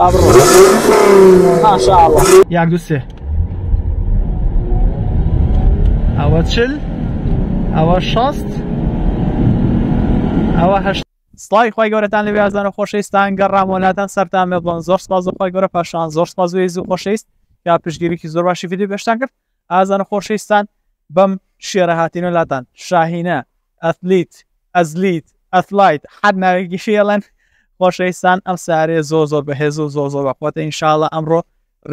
یاک دوێ ئەوە چل ئەوە شەست ئەوەه سڵی خی گەورەتان لە وازان و خۆشەویستان گەڕامۆلاتان سەران مێ بڵن زۆر سپاز خۆی گەورە پاشان زۆر سپاز وێز و خۆشەویست یا پشگیریکی زۆر باشی ویددیو بێشتان کرد ئازان و خۆشەویستان بەم شێرە هاتینەلاتان شاهینە ئەتلیت ئەزلیت ئەتلایت حد ناوێکیشیەڵەن خۆشەویستان ئەم سارێ زۆ زۆر بەهێز و زۆ زۆر بەخۆتە ئینشاالله ئەمڕۆ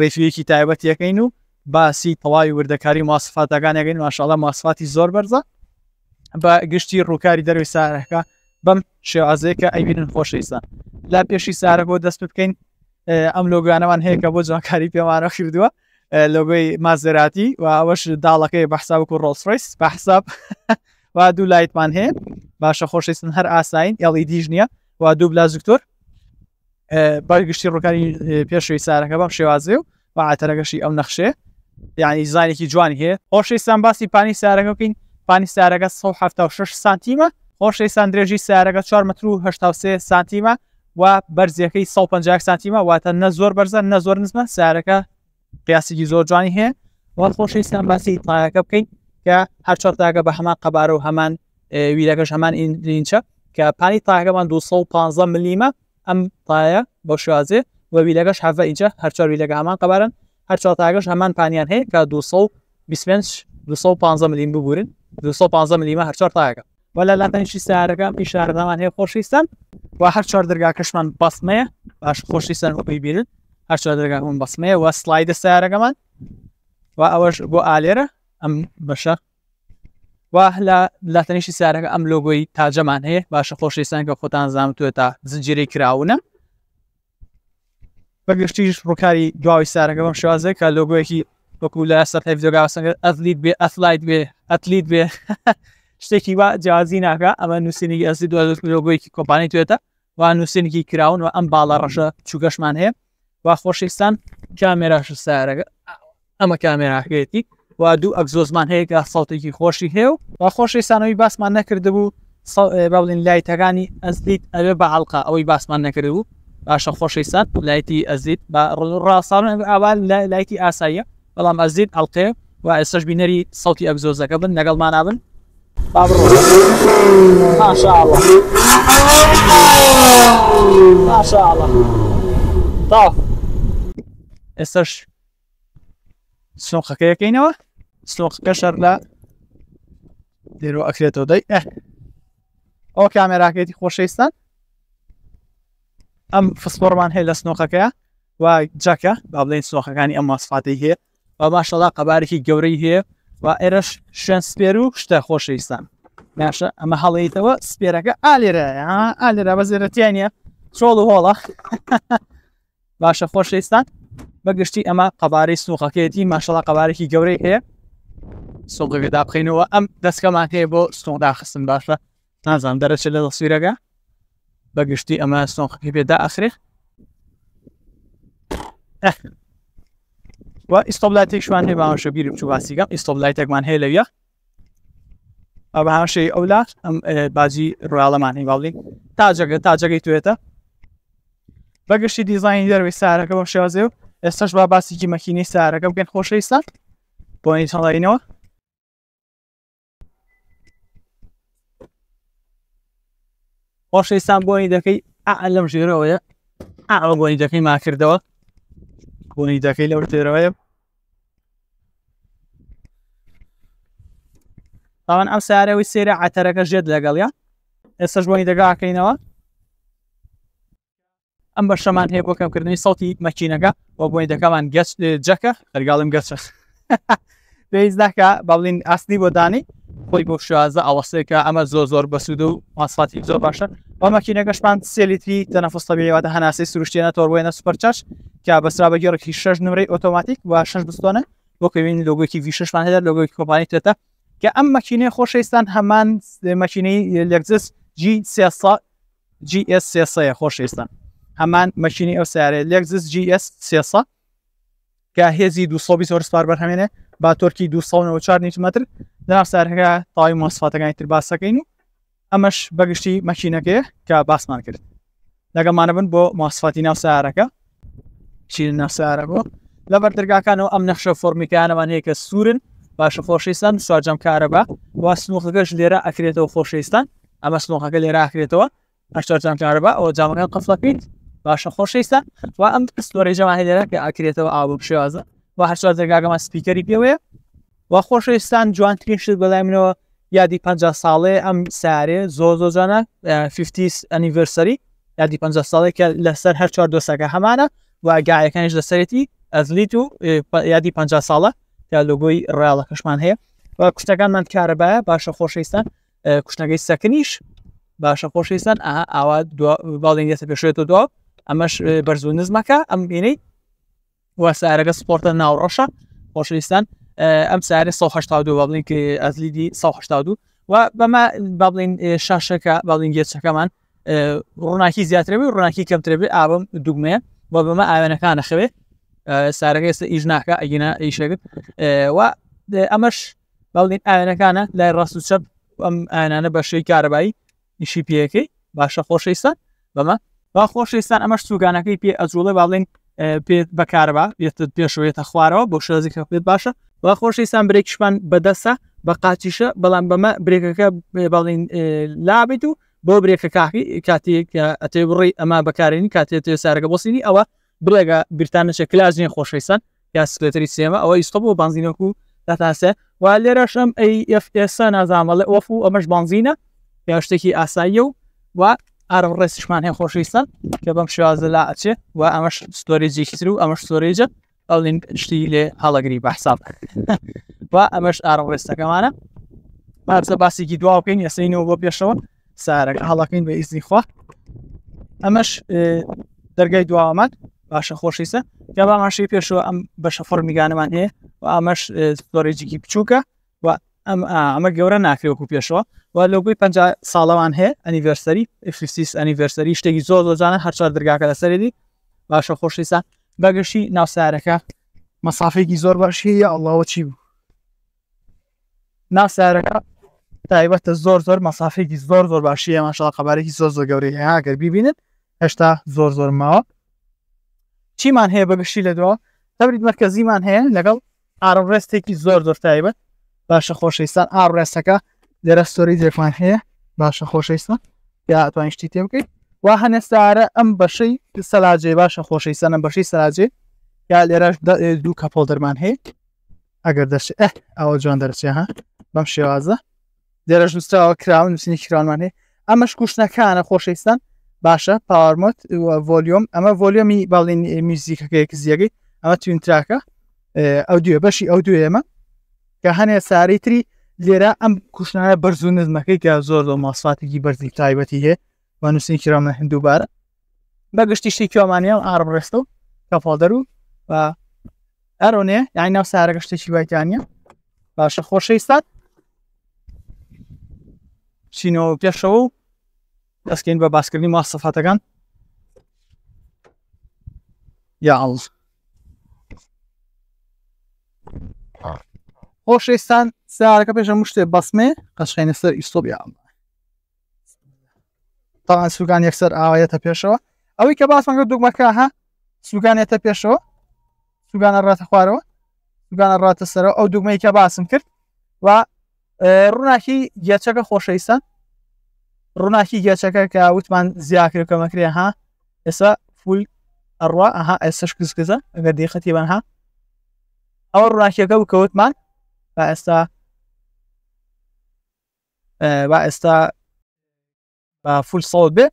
ڕێفیەکی تایبەتیەکەین و باسی تەواوی وردەکاری ماسفاتەکانەکەین ماشاءڵە ماسفاتی زۆر بەرزە بە گشتی ڕووکاری دەروی سارەکە بەم شێوازەیە کە ئەیبین خۆشەویستان لا پێشی سارە بۆ دەست بکەین ئەم لۆگانەوان هەیە کە بۆ جوانکاری پێوانە کردووە لۆگوی مازراتی و ئەوەش داڵەکەی بەحساب و ڕۆسڕیس بەحساب و دوو لایتمان هەیە باشە خۆشەویستن هەر ئاساین ئەڵی دیژ e نییە وا دوو بلاز دکتۆر بەرگشتی ڕووکانی پێشوی سارەکە بەم شێوازێ و بەعاتەرەگەشی ئەم نەخشێ یعنی زانێکی جوانی هەیە هۆشەیستان باسی پانی سارەکە بکەین پانی سارەکە 1970 سانتیمە خۆشەیستان درێژی سارەکە 4 متر و 1970 سانتیمە و بەرزیەکەی 150 سانتیمە واتە نە زۆر بەرزە نە زۆر نزمە سارەکە قیاسێکی زۆر جوانی هەیە وڵ خۆشەیستان باسی تایەکە بکەین کە هەرچۆ تاگە بە هەمان قەبار و هەمان ویرەکەش هەمان ئینچە کە پانی تاکەمان 215 ملیمە ئەم تایە بە شوازێ بە ویلەگەش حەە اینجا هەرچار ویلەگە هەمان قەبارن هەرچ تاگەش هەمان پانیان هەیە کە 215 ملیم ببورن 215 ملیمە هەرچار تاەکە وەلا لاتەنیشی سارەکە پیشارەدامان هەیە خۆشیستان و هەر چار دەرگاکەشمان بەسمەیە باش خۆشیستان ئۆپی بیرن هەر چار دەرگاکەمان بەسمەیە و سلایدە سارەکەمان و ئەوەش بۆ ئالێرە ئەم بەشە وا لە لاتەنیشی سیارەکە ئەم لۆگۆی تاجەمان هەیە باشە خۆشەویستان کە خۆتان زانتوێت تا زنجیرەی کراونە بەگشتیش ڕووکاری دواوی سارەکە بەم شوازە کە لۆگوەکی وەکو لە سەر هەیدۆگاوسەنگە ئەتلیت بێ ئەفلایت بێ ئەتلیت بێ شتێکی وا جیازی ناکە ئەمە نووسینی ئەسی لۆگوۆیکی کۆمپانی توێتە وا نووسینێکی کراون و ئەم باڵە ڕەشە چوگەشمان هەیە وا خۆشیستان کامێراش سارەکە ئەمە کامێراکێتی وا دوو ئەگزۆزمان هەیە کە ساڵتێکی خۆشی هێو و خۆشی سانەوەی باسمان نەکردبوو باڵین لایتەکانی ئەزیت ئەوێ بە عڵقا ئەوەی باسمان نەکردبوو باشە خۆشەیسان لایەتی ئەزیت ڕاستان ئاوال لایەتی ئاساییە بەڵام ئەزیت ئەڵقێ و ئێستش بینەری سەوتی ئەگزۆزەکە بن لەگەڵمانابن ئێستش سۆخەکەیەکەینەوە سۆقەکە شەر لە دێرو ئەکرێتەوە دەی ئەو کامێراکەتی خۆشەویستان ئەم فسپۆرمان هەیە لە سنۆخەکەە و جەکە با بڵین سۆخەکانی ئەم ماسفاتی هەیە و ماشەڵا قەبارێکی گەورەی هەیە و ئێرەش شوێن سپێر و شتە خۆشەویستان باشە ئەمە هەڵیتەوە سپێرەکە ئالێرە ئالێرە بە زیێرەتیانە چۆڵ و هۆڵە باشە خۆشەویستان بەگشتی ئەمە قەبارەی سنوخەکەیەتی ماشەڵا قەبارێکی گەورەی هەیە سڵدا بخینەوە ئەم دەستکەمان هەیە بۆ سۆدا خستن باشە نازان دەرەچێت لە دەسویرەکە بەگشتی ئەمە سۆخی پێدا ئەخرێ وە ئیسۆبلاتێکشوان هەیە باوەشە بیرم چ باسیگەم ئیسۆبلایتێکمان هەیە لەویە ئەبهاشەی ئەولات ئەم بازی ڕالەمانی باڵی تاجەکە تاجەکەی توێتە بەگشتی دیزانی دەروی سارەکە بە شێوازێ و ئێستاش با باسیکی مەکینی سارەکە بگەن خۆشەی سات بۆ ئینسانڵینەوە خۆشەستان بۆنی دەکەی ئا لەم ژێرەوەیە ئاوە بۆنی دەکەی ماکردەوە بۆنی دەکەی لەو تێرەوەیە تاوان ئەم سارەوەی سێرە عاتەرەکە ژێت لەگەڵیا ئێستش بۆنی دەگاکەینەوە ئەم بە شەمان هەیە بۆ کەمکردنی سەڵتی مەچینەکە بۆ بۆنی دەکەمان گەچ جەکە ئەرگاڵم گەچە پێ هیچ ناکە باڵین ئاستی بۆ دانی خۆی بۆ شازە ئەوەسێکە ئەمە زۆ زۆر بەسوود و ماسفاتی زۆر باشە بەمەکینەگەشمان سێلیتری تەنەفستەبیێوادە هەناسی سروشتێنە تۆڕێنە سوپەرچش کە بەسرا بە گەڕکی شش نمرەی ئۆتۆماتیک و شش بستۆنە بۆکەوین لۆگوکی ویششمان هەیە لۆگوی کۆپانی تێتە کە ئەم مەکینەی خۆشەویستان هەمان مەکینەی لەگزس GS سێسەیە خۆشەویستان هەمان مەچینی ئەو سیارێ لەگزس GS سێسە کە هێزی 200 هۆرسپار بەرهەمێنێ باتۆرکی 2 متر لەناسارهەکە تاوای مۆسفاتەکانی تر باسەکەین و ئەمەش بەگشتی مەچینەکەی کە باسمان کرد لەگەمانە بن بۆ مۆسفاتی ناو سارەکە چین ناسارە بۆ لە بەردرگاکانەوە ئەم نەخشە فۆرمیکانەوان هەیە کە سوورن باشە خۆشیستان سواجەم کارە بە وا سنوخەکەش لێرە ئەکرێتەوە خۆشیستان ئەمە سنوخەکە لێرە ئەکرێتەوە ئەشتەرجان کارە بە ئەو جاامەکان قفلەکەیت باشە خۆشیستان وا ئەم پستۆری جەماهێرە کە ئەکرێتەوە ئابوو شێوازە و هەر دەرگاگەمە سپیکەری پێوەیە و خۆشستان جوانترین شت بەلای منەوە یادی 50 ساڵێ ئەم سارێ زۆ زۆجانە 50 ئەنیڤەرسری یادی 50 ساڵێکە لەسەر هەر چوار دۆسەکە هەمانە و گایەکانیش لەسەرێتی ئەزلیت و یادی 50 ساڵە یا لۆگۆی ڕیاڵە کەشمان هەیە و کوشتەکانمان کارەبایە باشە خۆشەویستان کوشتەکەی سەکنیش باشە خۆشەویستان ئاوا باڵێن دەسە پێشێت و دو ئەمەش بەرزوو نزمەکە ئەم بینەی وە سارەکە سپۆرتە ناوڕۆشە خۆشویستان ئەم سارە 1970 با بڵین کە ئەزلیدی 1970 و بەمە با بڵین شاشەکە باڵین گێچەکەمان ڕووناکی زیاترەوەی ڕووناکی کەمترێبێ ئابم دوگمەیە بۆ بەمە ئاوێنەکان نەخەوێ سارەکە ئێستا ئیژناکە ئەگینە ئیشەگت و ئەمەش باڵین ئاوێنەکانە لای ڕاست و چەپ ئەم ئاانە بەشەی کارەبایی نیشی پێەکەی باشە خۆشەیستان بەمە با خۆشەیستان ئەمەش سوگانەکەی پێ ئەجوڵە باڵین پێت بەکارەوە بێتت پێشوێتە خوارەوە بۆ شێزی کەپێت باشە و خۆشەیسان برێکشمان بەدەسە بە قاچیشە بەڵام بەمە برێکەکە بەڵین لابیت و بۆ برێکە کاکی کاتێک ئەتێ بڕی ئەما بەکارێنی کاتێت تێ سارگە بۆسینی ئەوە بڵێگە بیرتانەشە کللاژنیە خۆشەیسان یا سکلێتری سێمە ئەوە ئیستا بۆ بانزینەکو و دەتاسێ و لێرەشم ئەیFSسا نازامەڵێ ئۆف و ئەمەش بانزینە یا شتێکی ئاساییە و و ئارم ڕێستشمان هەیە خۆشویستان کە بەم شوازە لا ئەچێ و ئەمەش ستۆریجیتر و ئەمەش سۆرێجە ئەو شتی لێ هەڵەگری بەحساب و ئەمەش ئارم ڕێستەکەمانە پارچە باسیکی دوا بکەین یاسینەوە بۆ پێشەوە سارەکە هەڵەکەین بە ئیزنی خوا ئەمەش دەرگای دوامان باشە خۆشیسە یا باماشی پێشەوە ئەم بەشە فەرمیگانەمان هەیە و ئامەش ستۆریجیکی بچووکە ئەم ئەمە گەورە ناکرێوەکو پێشەوە و لەگوی پ ساڵەوان هەیە ئەنیڤەرسەری ئفسیس ئەنیڤەرسەری شتێکی زۆر زۆجانە هەرچار دەرگاکە لە سەرێدی باشە خۆشیسا بەگەشی ناوسارەکە مەسافێکی زۆر باشیە ئەڵاوە چی بوو ناوسارەکە تایبەتە زۆر زۆر مەسافێکی زۆر زۆر باشی ئەماشڵ قەبارێکی زۆر زۆر گەوری هەیە گەر ببینن هێشتا زۆر زۆر ماوە چیمان هەیە بەگەشی لە دووە تەبرید مەرکەزیمان هەیە لەگەڵ ئارم ڕێستێکی زۆر زۆر تایبەت باشە خۆشەویستان ئاڕێسەکە لێرە سۆری جێکوان هەیە باشە خۆشەویستان یاتوانشتی تێ بکەیت وا هەنێستارە ئەم بەشەی سەلاجێ باشە خۆشەویستان ئەم بەشی سەلاجێ یا لێرەش دوو کەپۆل دەرمان هەیە ئەگەر دەشت ئەوە جوان دەرچێ ها بەم شێوازە دێرەش نووسراوە کراون نووسنی کراونمان هەیە ئەمەش کوشتەکانە خۆشەویستان باشە پاوەرمت ڤۆلیۆم ئەمە ڤۆلیۆمی باڵین میزیکەکەیەک زیەکەی ئەمە توینتراکە ئەو دوێ بەشی ئەو دوێ ئێمە کە هەنێ ساری تری لێرە ئەم کوشنایە بەرز و نزمەکەی کە زۆر لە ماساتێکی بەرزی تایبەتی هەیە بە نووسین کرامە هندووبارە بەگشتیشتی کومانیا و ئارم ڕێستە و کەفادەر و و ئەرۆنێ یای ناو سارە گەشتێکی وایتانە باشە خۆشەیستاد چینەوە پێشەوە و دەستکەین بە باسکردنی ماسەفاتەکان یا ئاڵ. خۆش ئێستان سیارەکە پێشە مشتێ بەسمێ قەشخێنە سەر ئیسۆبیام تاان سوگان یەکسەر ئاوایەتە پێشەوە ئەوەی کە باسمان کرد دوگمەکە ها سوگانێتە پێشەوە سوگانە ڕاتە خوارەوە سوگانە ڕاتە سەرەوە ئەو دوگمەی کە باسم کرد و ڕووناکی گەچەکە خۆشەویستان ڕووناکی گەچەکە کە وتمان زیاکرەکەمەکرێ ها ئێستا فول ئەڕوا ئەها ئێسش کزکزە ئەگە دیخەتیبان ها ئەوە ڕووناکیەکە و کەوتمان با ئێستا با ئێستا با فول سەڵ بێ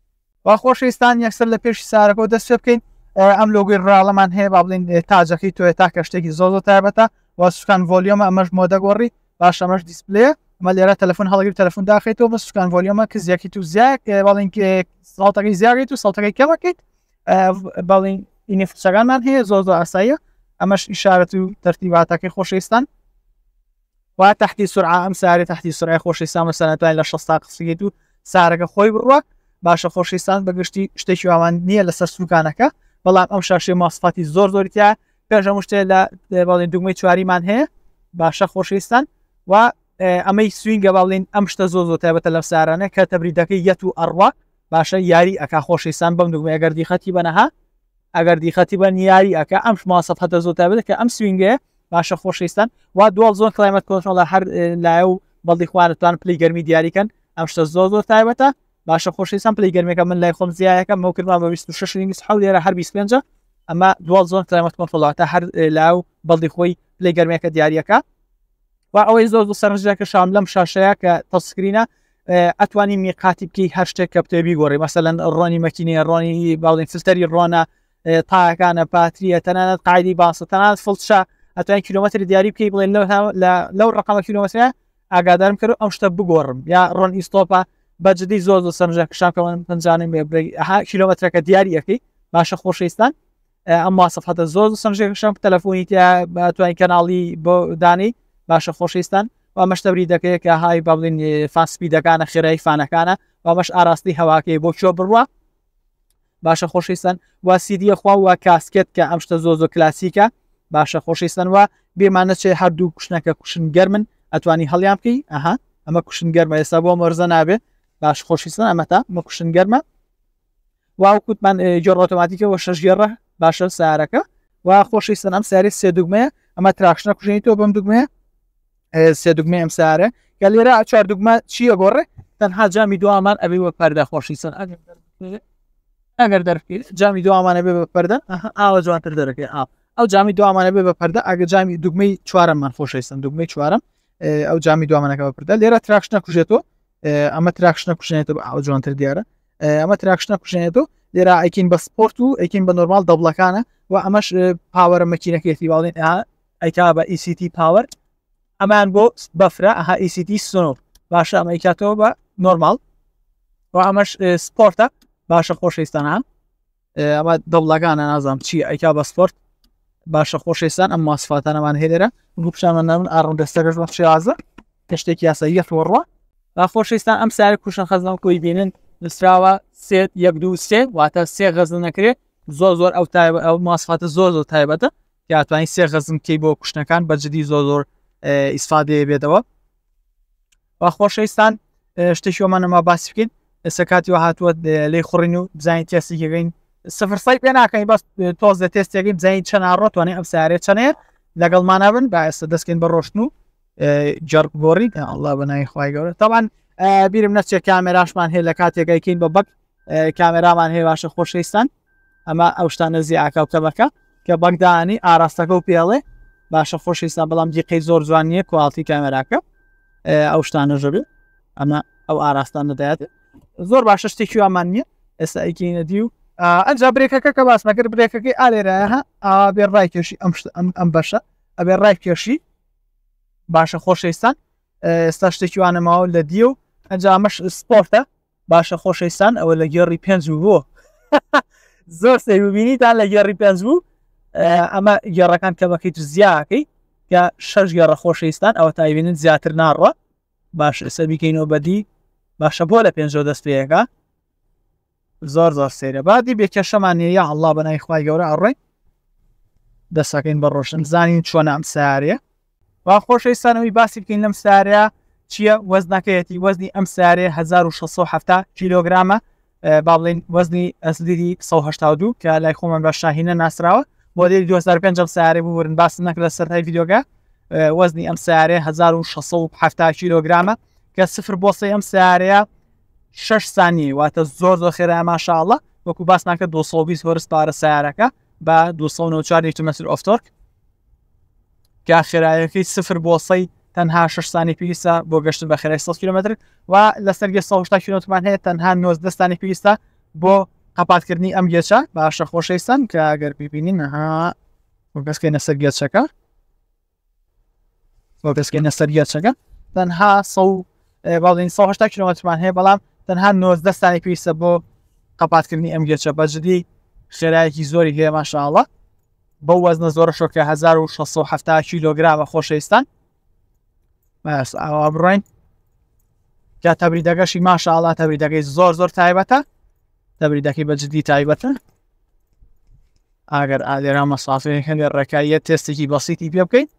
با خۆشەویستان یەکسەر لە پێشی سارەکەەوە دەست پێ بکەین ئەم لۆگوی ڕاڵەمان هەیە با بڵین تاجەکەی توێ تا کە شتێکی زۆ زۆ تایبەتە وا سوکان ڤۆلیۆمە ئەمەش مۆدەگۆڕی باش ئەمەش دیسپلەیە ئەمە لێرە تەلفۆن هەڵگیر تەلفۆن داخیتەوە بە سوکان ڤۆلیۆمە کە زیەکی تو زیاک باڵین ساڵتەکەی زیاریت و ساڵتەکەی کەمەکەیت باڵین ئینفسەکانمان هەیە زۆ زۆ ئاساییە ئەمەش ئیشارەت و تەرتیباتەکەی خۆشەویستان وا تحتی سرعا ئەم ساری تحتی سرای خۆشیستان مەسەەتوان لە 6 قسیێت و سارەکە خۆی بڕوە باشە خۆشیستان بەگشتی شتێکی ئەوان نییە لەسەر سوکانەکە بەڵام ئەم شاشی ماسفاتی زۆر زۆریتیا پێژە شتێ لە باڵین دوگمەی چواریمان هەیە باشە خۆشیستان و ئەمەی سوینگە باڵین ئەم شتە زۆ زۆ تایبەتە لەم سارانە کە تەبریدەکەی یەت و ئەڕواک باشە یاری ئەکا خۆشیستان بەم دوگمە ئەگەر دیخەتی بەنەها ئەگەر دیخەتی بە نیاری ئەکە ئەم ماسەفەتە زۆ تایبێت کە ئەم سوینگەیە باشە خۆشویستان وا دوال زۆن کلایمت کۆنتۆڵ هەر لایە و بەڵی خوارتان پلی گەرمی دیاریکەن ئەم شتە زۆ زۆر تایبەتە باشە خۆشویستان پلی گەرمەکە من لای خۆم زیایەکەم مەکردمان بە 26 لێرە هەر 25 ئەمە دوال زۆن کلایمت کۆنتۆڵاتە هەر لا و بەڵی خۆی پلی گەرمەکە دیارەکە و ئەوەی زۆر سەرنجەکە شام لەم شاشەیە کە تەسکرینە ئەتوانی میقاتی بکەی هەر شتێک کە بتێبی گۆڕی مەسەەن ڕۆنی مەکینی ڕۆنی باڵین سستری ڕۆنە تاکانە پاتریە تەنانەت قایدی باسە تەنانەت فڵشە ئەتوان کیلومتری دیاری بکەی بڵێ لەو ڕقامە کیلومترە ئاگادارم کرد ئەم شتە بگۆڕم یا ڕۆن ئیسۆپا بەجددی زۆر زۆ سەرنجە کشانکەوان پنجانم بێها کیلومترەکە دیاریەکەی باشە خۆشەویستان ئەم ماسەفحتە زۆر سەمژێکشم تەلەفۆنی تیا توانی کەناڵی بۆ دانی باشە خۆشەویستان و مەشتەبری دەکەیت کە های بابلین فاسپی دەکانە خێرای فانەکانە و مەش ئاراستی هەواکەی بۆ چۆ بڕوە باشە خۆشەویستان وا سیدیە خوا وە کاسکت کە ئەم شتە زۆ زۆ کلاسیکە باشە خۆشیستان وە بێمانە چێ هەردوو کوشنەکە کوشن گەرمن ئەتوانی هەڵیان بکەی ئەها ئەمە کوشن گەرمە ئێستا بۆ مەرزە نابێ باش خۆشیستان ئەمەتا مە کوشن گەرمە واو کوتمان جۆر ئۆتۆماتیکەوە شەژگەڕە باشە سارەکە وا خۆشیستان ئەم ساری سێ دوگمەیە ئەمە تراکشنە کوژێنی تۆ بم دوگمەیە سێ دوگمێ ئەم سارە کە لێرە چوار دوگمە چییە گۆڕێ تەنها جامی دووامان ئەبێ وە پەردە خۆشیستان ئەگەر دەرفیر جامی دووامانە بێ بە پەردە ئاوە جوانتر دەرەکەی ئاپ ئەو جامی دوامانە بێ بە پەردە ئەگە جامی دوگمەی چوارممان خۆشەویستن دوگمەی چوارم ئەو جامی دوامانەکە بەپردە لێرە تراکشنە کوژێتەوە ئەمە تراکشنە کوژێتەوە ئەو جوانتر دیارە ئەمە تراکشنە کوژێتەوە لێرە ئەیکین بە سپۆرت و ئەیکین بە نۆرمال دەبڵەکانە و ئەمەش پاوەرە مەکینەکەێتی باڵێن ئەیکا بە ئیCT پاوەر ئەمان بۆ بەفرە ئەها ئیCT سنوور باشە ئەمریکاتەوە بە نۆرمال و ئەمەش سپۆرتە باشە خۆشەویستانان ئەمە دەوڵەکانە نازانام چی ئەیکا بە سپۆرت باشە خۆشێستان ئەم ماسفاتانەمان هێرە گوپشانمان نامن ئاڕم دەستەرش بە شێازە تشتێک یاسایی فۆڕوە با خۆشێستان ئەم سار کوشە خەزنەوە کوی بینن نسراوە سێت یەک دو سێ واتە سێ غەزن نەکرێت زۆر زۆر ئەو تایبە ئەو ماسفاتە زۆر زۆر تایبەتە یاتوانانی سێ غەزم کەی بۆ کوشتەکان بەجددی زۆر زۆر ئیسفادێ بێتەوە با خۆشەویستان شتێکی شۆمانەما باسی بکەین سەکاتی و هاتووە لێ خوڕین و بزانین تیاسی گەگەین سفرسی پێ ناکەین بەس تۆز لە تێستێکی بزین چەناڕۆ توانێ ئەم سارێ چەنێ لەگەڵمانە بن باعسە دەستکەین بە ڕۆشن و جەرگۆری ئەله بەنای خخوای گەورە تاوان بیرم نەچێ کامێراشمان هەیە لە کاتێکگەیکەین بە بەک کامێرامان هەیە باشە خۆشەویستان ئەمە ئەو شتانە زیعکە و کەبەکە کە بەگدانی ئاراستەکە و پێڵێ باشە خۆشەویستان بەڵام دیقی زۆر جوانیە کوڵتی کامێراکە ئەو شتانە ژبێ ئەمە ئەو ئاراستان دەدایێت زۆر باشە شتێکی ئامان نییە ئێستا ئەیکینە دی و ئەجا برێکەکە کە باس نەکرد برێکەکەی ئالێرایە ئابێ ڕای کێشی ئەم بەشە ئەبێ ڕای کێشی باشە خۆشەویستان ئێستا شتێکیوانەماوە لە دیە و ئەنجامەش سپۆرتە باشە خۆشەویستان ئەوە لە گێڕی پێنج بووە زۆر سەیبینیتان لە گێڕی پێنج بوو ئەمە گێڕەکان کە بەکەیت زیاکەی یا شەش گێڕە خۆشەویستان ئەوە تایبینن زیاتر ناڕە باش ئێستا بیکەینەوە بەدی باشە بۆ لە پێنجۆ دەستەکە زۆر زۆر سێرە بادی بێکەشەمانەیە هەڵا بەنای خخوای گەورە ئەڕێ دەسەکەین بە ڕۆشن زانین چۆ نام سارێ وا خۆشەی سانەوەی باسی بکەین لەم سارەیە چییە وەزنەکەیەتی وەزنی ئەم سارێ 1670 کیلۆگرامە با بڵین وەزنی ئەسلیری 1970 کە لای خۆمان بە شاهینە ناسراوە بۆ دی 2005 سارێ بورن باس نەک لە سەرای یددیۆگە وەزنی ئەم سارێ 1670 کیلۆگرامە کە سفر بۆ سێ ئەم سارەیە شش سانی واتە زۆر زۆر خێرا ماشاءله وەکو باس ناکە 220 هۆرس پارە سیارەکە بە 294 متر ئۆفتۆرک کا خێرایەکەی سفر بۆ سەی تەنها شش سانی پێویستە بۆ گەشتن بە خێرای 100 کیلومتر و لە سەرگە 1 کیلومان هەیە تەنها 90 سانی پێویستە بۆ قپاتکردنی ئەم گێچە باشە خۆشەیستان کە گەر پیبینی نەها بەسکەی نەسەر گێچەکە بۆ بسکەی نەسەر گێچەکە تەنها باڵین 1 کیلومترمان هەیە بەڵام تەنها 90 سای پێویستە بۆ قپاتکردنی ئەم گێچە بەجددی خێرایەکی زۆری هەیە ماشاءڵە بەو وەزنە زۆر شۆکە 1670 کیلۆگرامە خۆشەویستان ئاوا بڕین یا تەبریدەگەشی ماشاءڵە تەبریدەکەی زۆر زۆر تایبەتە تەبریدەکەی بەجددی تایبەتە ئاگەر ئالێرا مەسافێن هەندێک ڕێکاییە تێستێکی بەسیتی پێ بکەیت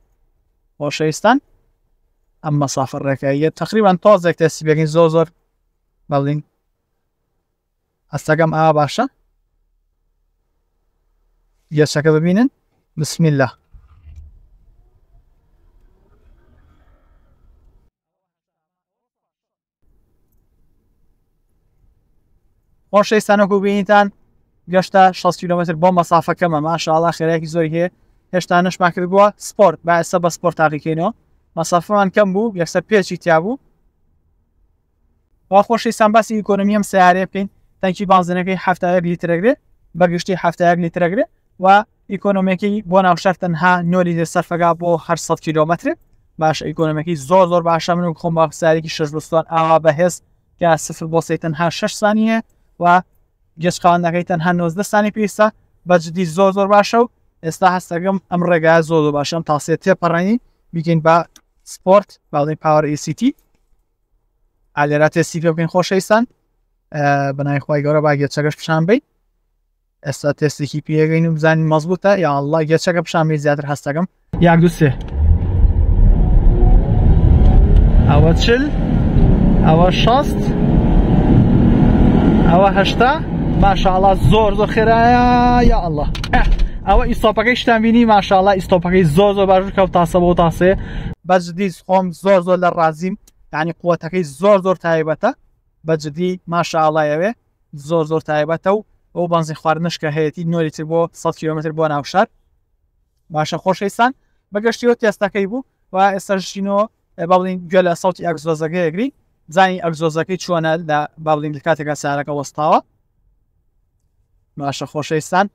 خۆشەویستان ئەم مەسافر ڕێکاییە تقریبان تۆزێک تێستی بگەین زۆ زۆر بەڵین ئەستەکەم ئا باشە یەشەکە ببینن بسمیل لە خۆشەیستانەکو بینیتان گەشتا 6 کیلومتر بۆ مەسافەکەمە ماشاءله خێرەیەکی زۆری هەیە هێشتا نشمان کردبووە سپۆرت با ئێستا بە سپۆرت تاقیکەینەوە مەسافمان کەم بوو یەکسەر پێچی تیا بوو وا خۆشی سامباسی ئیکۆنمی ئەم سیارێ بکەین تەنکی بازنەکەی هەفتەیەک لیترەگرێت بەگشتی هەفتەیەک لیترەگرێت و ئیکۆنمێکی بۆ ناوشار تەنها نۆلی دە سەرفەگا بۆ 800 کیلومتر باش ئیکۆنمێکی زۆر زۆر باشە من و خۆم باقسارێکی شستان ئاوا بەهێز یا سفر بۆ سی تەنها 6 سانیە و گەشتخواندەکەی تەنها 90 سانی پێویستە بەجددی زۆر زۆر باشە و ئێستا هەستەگەم ئەم ڕێگای زۆر باشم تاسێت تێپەڕانی بگەین بە سپۆرت باڵی پاوەڕ ئیسیتی ئالێراتێ سی پێ بکەین خۆشەویستان بەنایخوای گەورە با گێچەکەش پیشان بیت ئێستا تێستێکی پێگەین و بزانین مەزبوتە یا الله گێچەکە پیشان بێت زیاتر هەستەکەم یاک دو سێ ئەوە چل ئەوە شەست ئەوە هەشتا ماشاءله زۆر زۆر خێرایە یا الله ئەوە ئیسۆپەکەی شتانبینی ماشاءله ئیسۆپەکەی زۆر زۆر باش کەوت تاسە بۆ تاسێ بەجددی خۆم زۆر زۆر لە ڕازیم ینی قوتەکەی زۆر زۆر تایبەتە بەجددی ماشاڵایەوێ زۆر زۆر تایبەتە و ئەو بانزی خواردنشکە هەیەی نۆریتر بۆ 100 کیلومتر بۆ ناوشار باشە خۆشەیستان بەگەشتیەوە تێستەکەی بوو و ئێستاشینەوە باڵین گوێ لە ساوتی ئەکزۆزەکەیەگری زانی ئەکزۆزەکەی چۆنە لە باڵین لە کاتێکە سارەکە وەستاوە باشە خۆشەیستان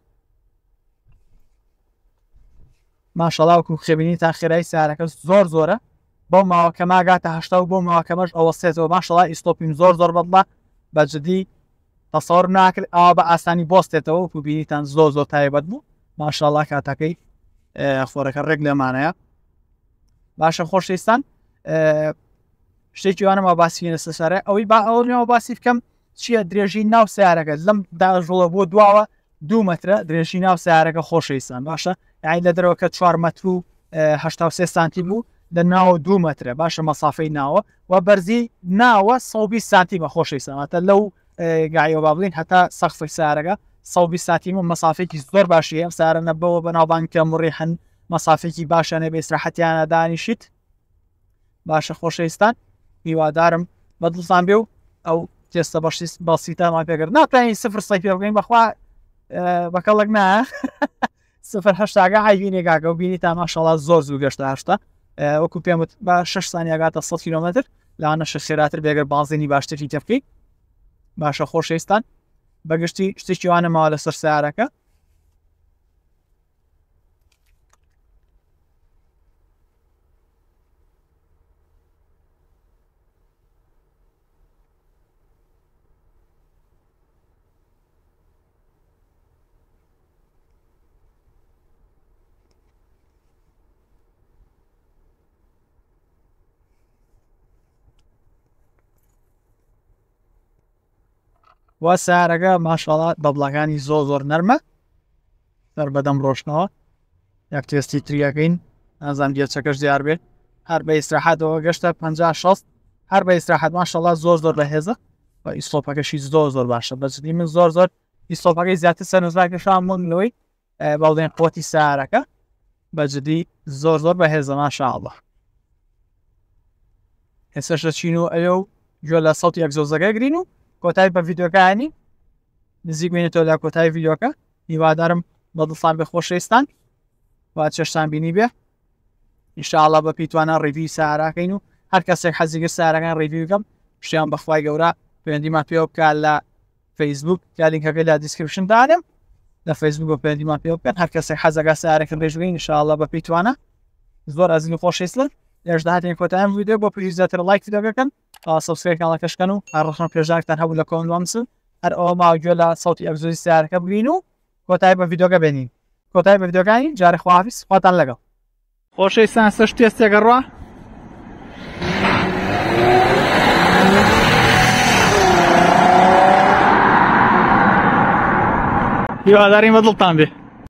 ماشەڵاوکو خێبینی تا خێرای سارەکە زۆر زۆرە بۆ ماوەکەما گاتە هشتا و بۆ ماوەکەمەش ئەوە سێزەوە ماشڵا ئیسلۆپیم زۆر زۆر بەڵە بە جدی تەسەڕ ناکرد ئا بە ئاسانی بۆستێتەوە و بینیتان زۆ زۆر تایبەت بوو ماشاءله کاتەکەی خۆرەکە ڕێک لەمانەیە باشە خۆشەویستان شتێکی وانەمە باسیێنە سەسەرە ئەوەی با ئەوەوە باسی بکەم چییە درێژی ناو سیارەکە لەم داژوڵە بۆ دواوە دوو مترە درێژی ناو سیارەکە خۆشەویستان باشە یاعی لە دەرەوەکە چوار مەتر و ه سانتی بوو لە ناوە دو مترە باشە مەسافەی ناوە و بەرزی ناوە سەبی ساتی بە خۆشی ساماتە لەو گایەوە با بڵین هەتا سەخسی سارەگە سەبی ساتیم و مەسافێکی زۆر باشی ئەم سارە نەبەوە بە ناوبانکە مڕی هەن مەسافێکی باشانە بێسراحەتیانە دانیشت باشە خۆشەویستان هیوادارم بە دڵسان بێ و ئەو تێستە بەشی بەسیتامان پێگر ناتانی سفر سای پێڵگەین بەخوا بەکەڵک نا سفرهشتاگە هایبینێگاگە و بینی تاماشەڵا زۆر زوو گەشتە هشتا وەکو پێمت بە 6 سانیاگاتە 100 کیلومتر لاانە شخصێراتر بێگەر بازێنی باشتری تەفقی باشە خۆشەویستان بەگشتی شتێکیوانە ماوە لە سەر سیارەکە وا سارەکە ماشاڵات بەبڵەکانی زۆ زۆر نەرمە دەر بەدەم ڕۆشنەوە یەک تێستی تریەکەین ئەزان دیێچەکەش دیار بێت هەر بە ئیسراحاتەوە گەشتە 56 هەر بە ئیسراحات ماشاءله زۆر زۆر لە هێزە بە ئیسلۆپەکەشی زۆر زۆر باشە بەجدی من زۆر زۆر ئیسلۆپەکەی زیاتر سەرنزاکەشان منلەوەی باڵێن قوتی سارەکە بەجدی زۆر زۆر بە هێزە ماشاءله هێسەشە چین و ئەو گوێ لە سەوتی ئەگزۆزەکە گرین و کۆتای بە یددیوەکانی نزیک بێنێتەوە لە کۆتای یددیوەکە هیوادارم بەدڵسان بە خۆشەویستان وا چێشتان بینی بێ ئینشاءڵە بە پیتوانە ڕیوی ساراکەین و هەر کەسێک حەزیگر ساراگان ڕیویگەم شیان بەخوای گەورە پەیوەندیمان پێ بکات لە فیسبوک یالینکەکە لە دیسکرپشن دارم لە فیسبوک بە پەیوەندیمان پێ بکەن هەر کەسێک حەزەکە سارەکە ڕێژگەی نیشاءڵە بە پیتوانە زۆر ئەزین و خۆشەیسلن هاتین کۆتیان ویددیو بۆ پێزیاتر لایکی دەگەکەن سبسکرای کانڵەکەشکەن و هەڕخن پێژاکتان هەبوو لە کۆنوامسن هەر ئەو ماگوێ لە ساوتی ئەبزۆی سیارەکە بگرین و کۆتای بە یددیوگە بێنین کۆتای بە یددیوگانی جارە خواافیس خواتان لەگەڵ خۆشەی سان سەش تێستێگەڕوە هیوادارین بە دڵتان بێ